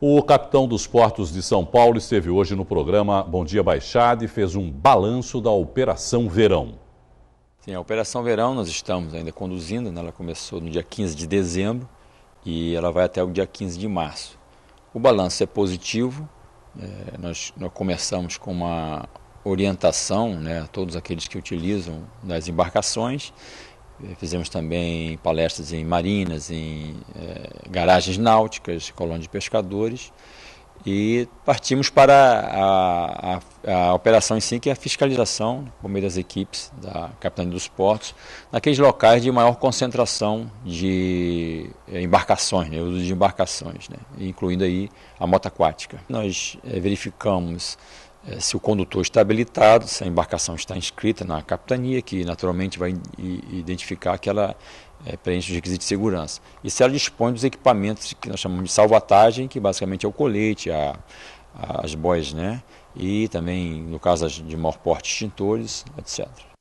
O capitão dos portos de São Paulo esteve hoje no programa Bom Dia Baixada e fez um balanço da Operação Verão. Sim, a Operação Verão nós estamos ainda conduzindo, né? ela começou no dia 15 de dezembro e ela vai até o dia 15 de março. O balanço é positivo, é, nós, nós, começamos com uma orientação né, a todos aqueles que utilizam das embarcações eh, fizemos também palestras em marinas, em eh, garagens náuticas, colônias de pescadores. E partimos para a, a, a operação em si, que é a fiscalização, por meio das equipes da Capitania dos Portos, naqueles locais de maior concentração de eh, embarcações, né, uso de embarcações, né, incluindo aí a moto aquática. Nós é, verificamos é, se o condutor está habilitado, se a embarcação está inscrita na capitania, que naturalmente vai identificar que ela é, preenche os requisitos de segurança. E se ela dispõe dos equipamentos que nós chamamos de salvatagem, que basicamente é o colete, a, a, as boias, né? E também, no caso de maior porte, extintores, etc.